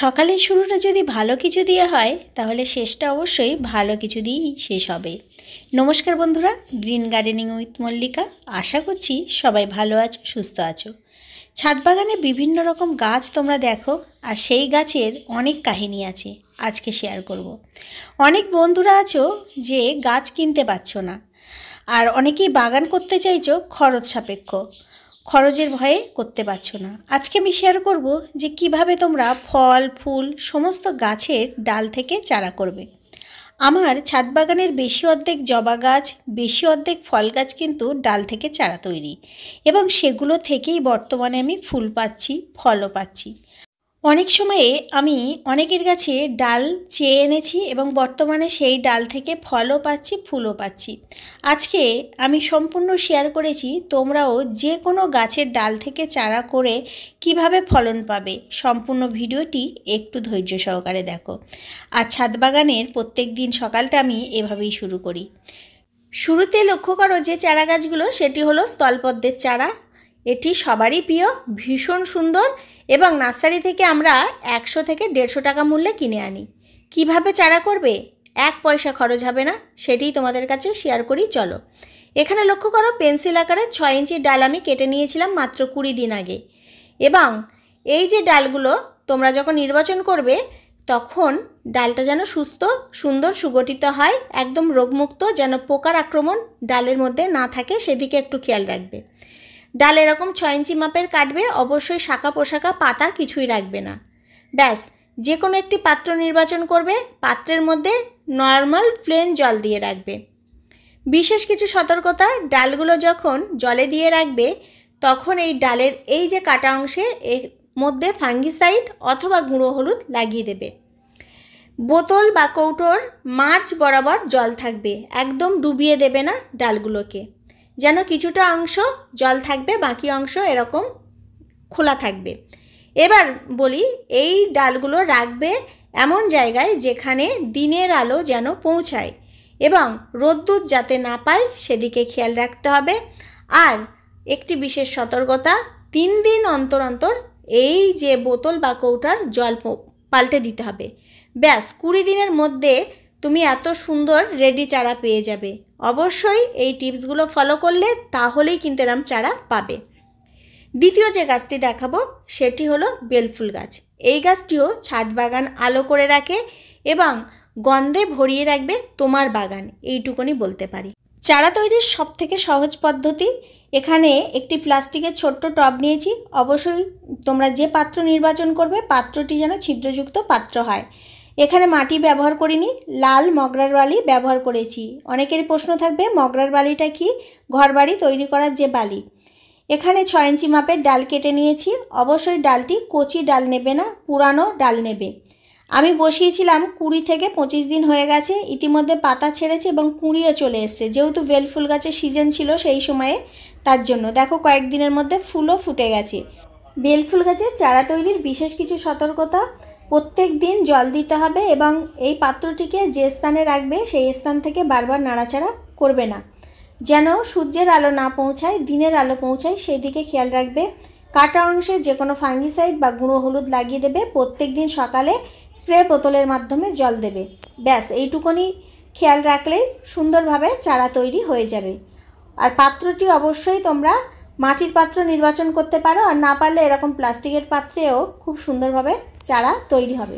সকালের শুরুটা যদি ভালো কিছু দিয়ে হয় তাহলে শেষটা অবশ্যই ভালো কিছু দিয়েই শেষ হবে নমস্কার বন্ধুরা গ্রিন গার্ডেনিং উইথ মল্লিকা আশা করছি সবাই ভালো আছো সুস্থ আছো ছাদ বাগানে বিভিন্ন রকম গাছ তোমরা দেখো আর সেই গাছের অনেক কাহিনী আছে আজকে শেয়ার করব। অনেক বন্ধুরা আছো যে গাছ কিনতে পারছো না আর অনেকেই বাগান করতে চাইছো খরচ সাপেক্ষ খরচের ভয়ে করতে পারছো না আজকে আমি শেয়ার করব যে কিভাবে তোমরা ফল ফুল সমস্ত গাছের ডাল থেকে চারা করবে আমার ছাদ বাগানের বেশি অর্ধেক জবা গাছ বেশি অর্ধেক ফল গাছ কিন্তু ডাল থেকে চারা তৈরি এবং সেগুলো থেকেই বর্তমানে আমি ফুল পাচ্ছি ফলও পাচ্ছি অনেক সময়ে আমি অনেকের কাছে ডাল চেয়ে এনেছি এবং বর্তমানে সেই ডাল থেকে ফলও পাচ্ছি ফুলও পাচ্ছি আজকে আমি সম্পূর্ণ শেয়ার করেছি তোমরাও যে কোনো গাছের ডাল থেকে চারা করে কিভাবে ফলন পাবে সম্পূর্ণ ভিডিওটি একটু ধৈর্য সহকারে দেখো আর ছাদ বাগানের প্রত্যেক দিন সকালটা আমি এভাবেই শুরু করি শুরুতে লক্ষ্য করো যে চারা গাছগুলো সেটি হলো স্থলপদ্মের চারা এটি সবারই প্রিয় ভীষণ সুন্দর এবং নার্সারি থেকে আমরা একশো থেকে দেড়শো টাকা মূল্যে কিনে আনি কিভাবে চারা করবে এক পয়সা খরচ হবে না সেটি তোমাদের কাছে শেয়ার করি চলো এখানে লক্ষ্য করো পেন্সিল আকারে ছয় ইঞ্চি ডাল আমি কেটে নিয়েছিলাম মাত্র কুড়ি দিন আগে এবং এই যে ডালগুলো তোমরা যখন নির্বাচন করবে তখন ডালটা যেন সুস্থ সুন্দর সুগঠিত হয় একদম রোগমুক্ত যেন পোকার আক্রমণ ডালের মধ্যে না থাকে সেদিকে একটু খেয়াল রাখবে ডাল এরকম ছয় ইঞ্চি মাপের কাটবে অবশ্যই শাখা পোশাকা পাতা কিছুই রাখবে না ব্যাস যে কোনো একটি পাত্র নির্বাচন করবে পাত্রের মধ্যে নর্মাল প্লেন জল দিয়ে রাখবে বিশেষ কিছু সতর্কতা ডালগুলো যখন জলে দিয়ে রাখবে তখন এই ডালের এই যে কাটা অংশে এর মধ্যে ফাঙ্গিসাইড অথবা গুঁড়ো হলুদ লাগিয়ে দেবে বোতল বা কৌটোর মাছ বরাবর জল থাকবে একদম ডুবিয়ে দেবে না ডালগুলোকে যেন কিছুটা অংশ জল থাকবে বাকি অংশ এরকম খোলা থাকবে এবার বলি এই ডালগুলো রাখবে এমন জায়গায় যেখানে দিনের আলো যেন পৌঁছায় এবং রোদ্দুর যাতে না পায় সেদিকে খেয়াল রাখতে হবে আর একটি বিশেষ সতর্কতা তিন দিন অন্তর অন্তর এই যে বোতল বা কৌটার জল পাল্টে দিতে হবে ব্যাস কুড়ি দিনের মধ্যে তুমি এত সুন্দর রেডি চারা পেয়ে যাবে অবশ্যই এই টিপসগুলো ফলো করলে তাহলেই কিন্তু এরম চারা পাবে দ্বিতীয় যে গাছটি দেখাবো সেটি হলো বেলফুল গাছ এই গাছটিও ছাদ বাগান আলো করে রাখে এবং গন্ধে ভরিয়ে রাখবে তোমার বাগান এইটুকুনি বলতে পারি চারা তৈরির সব থেকে সহজ পদ্ধতি এখানে একটি প্লাস্টিকের ছোট্ট টব নিয়েছি অবশ্যই তোমরা যে পাত্র নির্বাচন করবে পাত্রটি যেন ছিদ্রযুক্ত পাত্র হয় এখানে মাটি ব্যবহার করিনি লাল মগরার বালি ব্যবহার করেছি অনেকের প্রশ্ন থাকবে মগরার বালিটা কি ঘরবাড়ি তৈরি করার যে বালি এখানে ছয় ইঞ্চি মাপের ডাল কেটে নিয়েছি অবশ্যই ডালটি কচি ডাল নেবে না পুরানো ডাল নেবে আমি বসিয়েছিলাম কুড়ি থেকে পঁচিশ দিন হয়ে গেছে ইতিমধ্যে পাতা ছেড়েছে এবং কুঁড়িও চলে এসছে যেহেতু বেলফুল গাছের সিজন ছিল সেই সময়ে তার জন্য দেখো কয়েকদিনের মধ্যে ফুলও ফুটে গেছে বেলফুল গাছের চারা তৈরির বিশেষ কিছু সতর্কতা প্রত্যেক দিন জল দিতে হবে এবং এই পাত্রটিকে যে স্থানে রাখবে সেই স্থান থেকে বারবার নাড়াচাড়া করবে না যেন সূর্যের আলো না পৌঁছায় দিনের আলো পৌঁছায় সেই দিকে খেয়াল রাখবে কাটা অংশে যে কোনো ফাঙ্গিসাইড বা গুঁড়ো হলুদ লাগিয়ে দেবে প্রত্যেক দিন সকালে স্প্রে বোতলের মাধ্যমে জল দেবে ব্যাস এইটুকুনি খেয়াল রাখলেই সুন্দরভাবে চারা তৈরি হয়ে যাবে আর পাত্রটি অবশ্যই তোমরা মাটির পাত্র নির্বাচন করতে পারো আর না পারলে এরকম প্লাস্টিকের পাত্রেও খুব সুন্দরভাবে চারা তৈরি হবে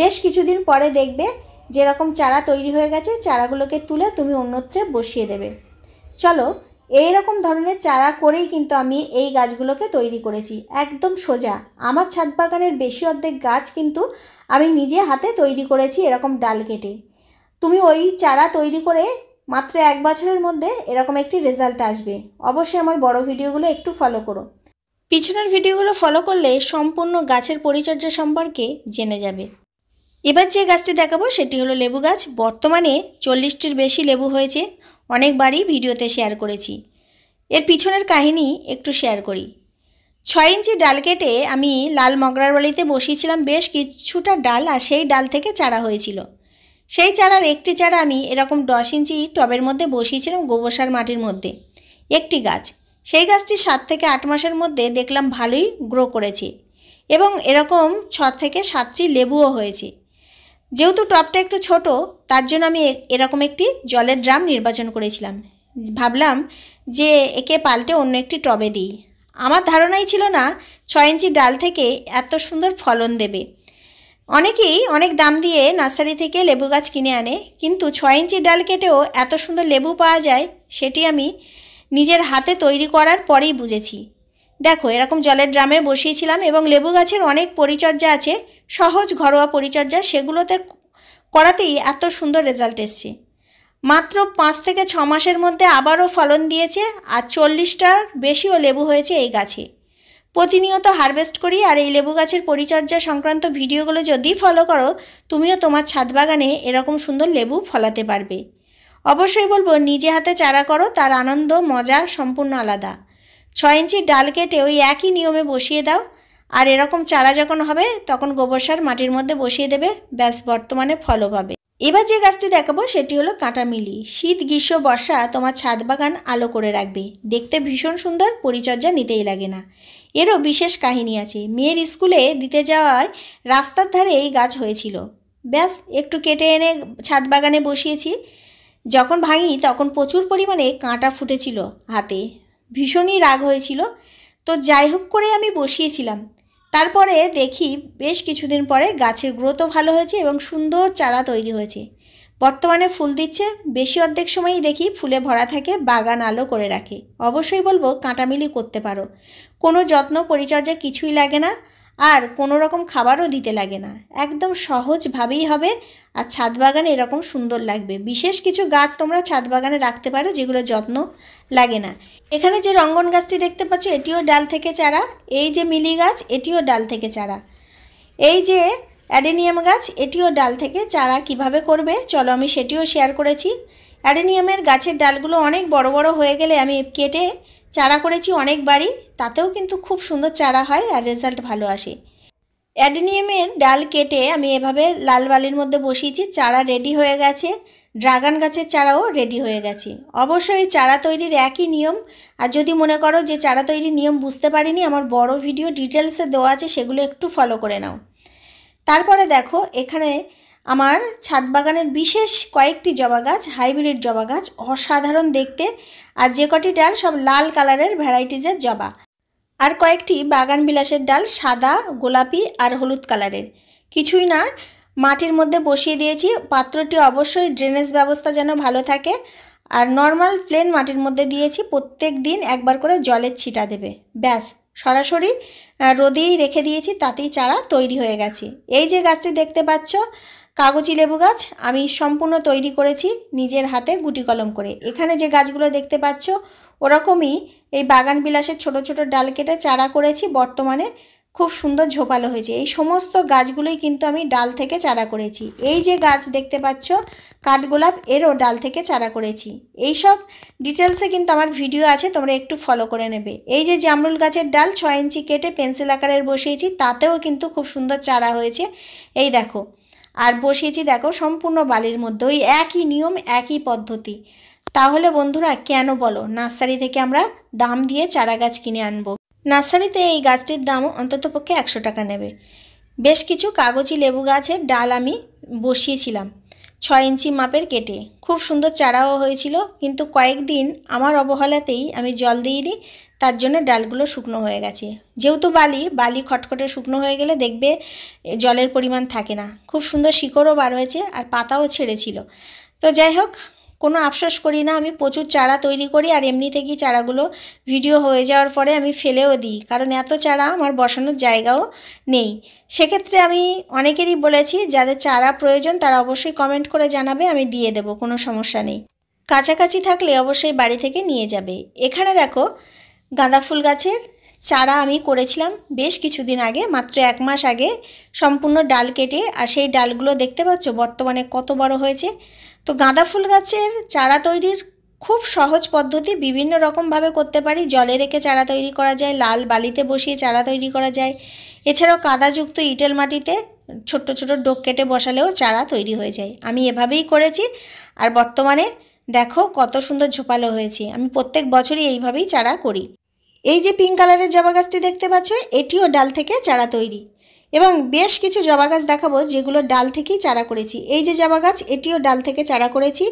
বেশ কিছুদিন পরে দেখবে যেরকম চারা তৈরি হয়ে গেছে চারাগুলোকে তুলে তুমি অন্যত্রে বসিয়ে দেবে চলো এই রকম ধরনের চারা করেই কিন্তু আমি এই গাছগুলোকে তৈরি করেছি একদম সোজা আমার ছাদ বাগানের বেশি অর্ধেক গাছ কিন্তু আমি নিজে হাতে তৈরি করেছি এরকম ডাল কেটে তুমি ওই চারা তৈরি করে মাত্র এক বছরের মধ্যে এরকম একটি রেজাল্ট আসবে অবশ্যই আমার বড় ভিডিওগুলো একটু ফলো করো পিছনের ভিডিওগুলো ফলো করলে সম্পূর্ণ গাছের পরিচর্যা সম্পর্কে জেনে যাবে এবার যে গাছটি দেখাবো সেটি হলো লেবু গাছ বর্তমানে চল্লিশটির বেশি লেবু হয়েছে অনেকবারই ভিডিওতে শেয়ার করেছি এর পিছনের কাহিনী একটু শেয়ার করি ছয় ইঞ্চি ডাল কেটে আমি লাল মগরার বাড়িতে বসিয়েছিলাম বেশ কিছুটা ডাল আর সেই ডাল থেকে চারা হয়েছিল সেই চারার একটি চারা আমি এরকম দশ ইঞ্চি টবের মধ্যে বসিয়েছিলাম গোবসার মাটির মধ্যে একটি গাছ সেই গাছটি সাত থেকে আট মাসের মধ্যে দেখলাম ভালোই গ্রো করেছে এবং এরকম ছ থেকে সাতটি লেবুও হয়েছে যেহেতু টপটা একটু ছোট তার জন্য আমি এরকম একটি জলের ড্রাম নির্বাচন করেছিলাম ভাবলাম যে একে পাল্টে অন্য একটি টবে দিই আমার ধারণাই ছিল না ছয় ইঞ্চি ডাল থেকে এত সুন্দর ফলন দেবে অনেকেই অনেক দাম দিয়ে নার্সারি থেকে লেবু গাছ কিনে আনে কিন্তু ছয় ইঞ্চি ডাল কেটেও এত সুন্দর লেবু পাওয়া যায় সেটি আমি নিজের হাতে তৈরি করার পরেই বুঝেছি দেখো এরকম জলের ড্রামে বসিয়েছিলাম এবং লেবু গাছের অনেক পরিচর্যা আছে সহজ ঘরোয়া পরিচর্যা সেগুলোতে করাতেই এত সুন্দর রেজাল্ট এসছে মাত্র পাঁচ থেকে ছ মাসের মধ্যে আবারও ফলন দিয়েছে আর চল্লিশটার বেশিও লেবু হয়েছে এই গাছে প্রতিনিয়ত হারভেস্ট করি আর এই লেবু গাছের পরিচর্যা সংক্রান্ত ভিডিওগুলো যদি ফলো করো তুমিও তোমার ছাদ বাগানে এরকম সুন্দর লেবু ফলাতে পারবে অবশ্যই বলবো নিজে হাতে চারা করো তার আনন্দ মজা সম্পূর্ণ আলাদা ছয় ইঞ্চি ডাল কেটে ওই একই নিয়মে বসিয়ে দাও আর এরকম চারা যখন হবে তখন গোবর সার মাটির মধ্যে বসিয়ে দেবে ব্যাস বর্তমানে ফলও পাবে এবার যে গাছটি দেখাবো সেটি হলো কাঁটামিলি শীত গ্রীষ্ম বর্ষা তোমার ছাদ বাগান আলো করে রাখবে দেখতে ভীষণ সুন্দর পরিচর্যা নিতেই লাগে না এরও বিশেষ কাহিনী আছে মেয়ের স্কুলে দিতে যাওয়ায় রাস্তার ধারে এই গাছ হয়েছিল ব্যাস একটু কেটে এনে ছাদ বাগানে বসিয়েছি যখন ভাঙি তখন প্রচুর পরিমাণে কাঁটা ফুটেছিল হাতে ভীষণই রাগ হয়েছিল তো যাই হোক করে আমি বসিয়েছিলাম তারপরে দেখি বেশ কিছুদিন পরে গাছের গ্রোথও ভালো হয়েছে এবং সুন্দর চারা তৈরি হয়েছে বর্তমানে ফুল দিচ্ছে বেশি অর্ধেক সময়ই দেখি ফুলে ভরা থাকে বাগান আলো করে রাখে অবশ্যই বলবো কাঁটামিলি করতে পারো কোনো যত্ন পরিচর্যা কিছুই লাগে না আর কোনো রকম খাবারও দিতে লাগে না একদম সহজভাবেই হবে আর ছাদ বাগানে এরকম সুন্দর লাগবে বিশেষ কিছু গাছ তোমরা ছাদ বাগানে রাখতে পারো যেগুলো যত্ন লাগে না এখানে যে রঙ্গন গাছটি দেখতে পাচ্ছ এটিও ডাল থেকে চারা এই যে মিলি গাছ এটিও ডাল থেকে চারা এই যে অ্যাডেনিয়াম গাছ এটিও ডাল থেকে চারা কিভাবে করবে চলো আমি সেটিও শেয়ার করেছি অ্যাডেনিয়ামের গাছের ডালগুলো অনেক বড় বড় হয়ে গেলে আমি কেটে চারা করেছি অনেকবারই তাতেও কিন্তু খুব সুন্দর চারা হয় আর রেজাল্ট ভালো আসে অ্যাডেনিয়ামের ডাল কেটে আমি এভাবে লাল বালির মধ্যে বসিয়েছি চারা রেডি হয়ে গেছে ড্রাগন গাছের চারাও রেডি হয়ে গেছে অবশ্যই চারা তৈরির একই নিয়ম আর যদি মনে করো যে চারা তৈরির নিয়ম বুঝতে পারিনি আমার বড় ভিডিও ডিটেলসে দেওয়া আছে সেগুলো একটু ফলো করে নাও তারপরে দেখো এখানে আমার ছাদ বাগানের বিশেষ কয়েকটি জবা গাছ হাইব্রিড জবা গাছ অসাধারণ দেখতে আর যে কটি ডাল সব লাল কালারের ভ্যারাইটিজের জবা আর কয়েকটি বাগান বিলাসের ডাল সাদা গোলাপি আর হলুদ কালারের কিছুই না মাটির মধ্যে বসিয়ে দিয়েছি পাত্রটি অবশ্যই ড্রেনেজ ব্যবস্থা যেন ভালো থাকে আর নর্মাল প্লেন মাটির মধ্যে দিয়েছি প্রত্যেক দিন একবার করে জলের ছিটা দেবে ব্যাস সরাসরি রোদেই রেখে দিয়েছি তাতেই চারা তৈরি হয়ে গেছে এই যে গাছটি দেখতে পাচ্ছ কাগজি লেবু গাছ আমি সম্পূর্ণ তৈরি করেছি নিজের হাতে গুটি কলম করে এখানে যে গাছগুলো দেখতে পাচ্ছ ওরকমই এই বাগান বিলাসের ছোট ছোট ডাল কেটে চারা করেছি বর্তমানে খুব সুন্দর ঝোপালো হয়েছে এই সমস্ত গাছগুলোই কিন্তু আমি ডাল থেকে চারা করেছি এই যে গাছ দেখতে পাচ্ছ কাঠগোলাপ এরও ডাল থেকে চারা করেছি এই সব ডিটেলসে কিন্তু আমার ভিডিও আছে তোমরা একটু ফলো করে নেবে এই যে জামরুল গাছের ডাল ছয় ইঞ্চি কেটে পেন্সিল আকারের বসিয়েছি তাতেও কিন্তু খুব সুন্দর চারা হয়েছে এই দেখো আর বসিয়েছি দেখো সম্পূর্ণ বালির মধ্যে ওই একই নিয়ম একই পদ্ধতি তাহলে বন্ধুরা কেন বলো নার্সারি থেকে আমরা দাম দিয়ে চারা গাছ কিনে আনব নার্সারিতে এই গাছটির অন্তত অন্ততপক্ষে একশো টাকা নেবে বেশ কিছু কাগজি লেবু গাছের ডাল আমি বসিয়েছিলাম ছয় ইঞ্চি মাপের কেটে খুব সুন্দর চারাও হয়েছিল কিন্তু কয়েকদিন আমার অবহেলাতেই আমি জল দিইনি তার জন্য ডালগুলো শুকনো হয়ে গেছে যেহেতু বালি বালি খটখটে শুকনো হয়ে গেলে দেখবে জলের পরিমাণ থাকে না খুব সুন্দর শিকড়ও বার হয়েছে আর পাতাও ছেড়েছিল তো যাই হোক কোনো আফসোস করি না আমি প্রচুর চারা তৈরি করি আর এমনি থেকেই চারাগুলো ভিডিও হয়ে যাওয়ার পরে আমি ফেলেও দিই কারণ এত চারা আমার বসানোর জায়গাও নেই সেক্ষেত্রে আমি অনেকেরই বলেছি যাদের চারা প্রয়োজন তারা অবশ্যই কমেন্ট করে জানাবে আমি দিয়ে দেব কোনো সমস্যা নেই কাছাকাছি থাকলে অবশ্যই বাড়ি থেকে নিয়ে যাবে এখানে দেখো গাঁদা ফুল গাছের চারা আমি করেছিলাম বেশ কিছুদিন আগে মাত্র এক মাস আগে সম্পূর্ণ ডাল কেটে আর সেই ডালগুলো দেখতে পাচ্ছ বর্তমানে কত বড় হয়েছে তো গাঁদা ফুল গাছের চারা তৈরির খুব সহজ পদ্ধতি বিভিন্ন রকমভাবে করতে পারি জলে রেখে চারা তৈরি করা যায় লাল বালিতে বসিয়ে চারা তৈরি করা যায় এছাড়াও কাদাযুক্ত ইটেল মাটিতে ছোট্ট ছোট ডোক কেটে বসালেও চারা তৈরি হয়ে যায় আমি এভাবেই করেছি আর বর্তমানে দেখো কত সুন্দর ঝোপালো হয়েছে আমি প্রত্যেক বছরই এইভাবেই চারা করি এই যে পিঙ্ক কালারের জবা গাছটি দেখতে পাচ্ছ এটিও ডাল থেকে চারা তৈরি এবং বেশ কিছু জবা গাছ দেখাবো যেগুলো ডাল থেকেই চারা করেছি এই যে জবা গাছ এটিও ডাল থেকে চারা করেছি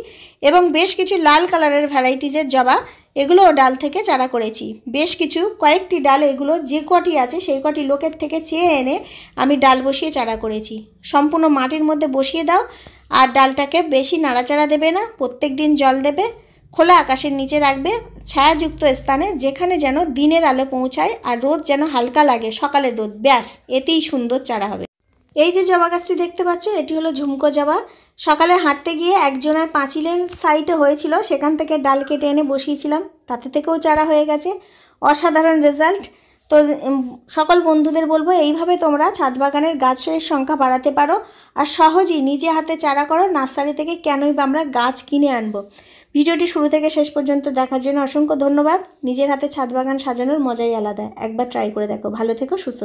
এবং বেশ কিছু লাল কালারের ভ্যারাইটিজের জবা এগুলোও ডাল থেকে চারা করেছি বেশ কিছু কয়েকটি ডাল এগুলো যে কটি আছে সেই কটি লোকের থেকে চেয়ে এনে আমি ডাল বসিয়ে চারা করেছি সম্পূর্ণ মাটির মধ্যে বসিয়ে দাও আর ডালটাকে বেশি নাড়াচাড়া দেবে না প্রত্যেক দিন জল দেবে খোলা আকাশের নিচে রাখবে ছায়াযুক্ত স্থানে যেখানে যেন দিনের আলো পৌঁছায় আর রোদ যেন হালকা লাগে সকালের রোদ ব্যাস এতেই সুন্দর চারা হবে এই যে জবা গাছটি দেখতে পাচ্ছ এটি হলো ঝুমকো জবা সকালে হাঁটতে গিয়ে একজনের পাঁচিলের সাইডে হয়েছিল সেখান থেকে ডাল কেটে এনে বসিয়েছিলাম তাতে থেকেও চারা হয়ে গেছে অসাধারণ রেজাল্ট তো সকল বন্ধুদের বলবো এইভাবে তোমরা ছাদ বাগানের গাছের সংখ্যা বাড়াতে পারো আর সহজেই নিজে হাতে চারা করো নার্সারি থেকে কেনই বা আমরা গাছ কিনে আনবো ভিডিওটি শুরু থেকে শেষ পর্যন্ত দেখার জন্য অসংখ্য ধন্যবাদ নিজের হাতে ছাদ বাগান সাজানোর মজাই আলাদা একবার ট্রাই করে দেখো ভালো থেকো সুস্থ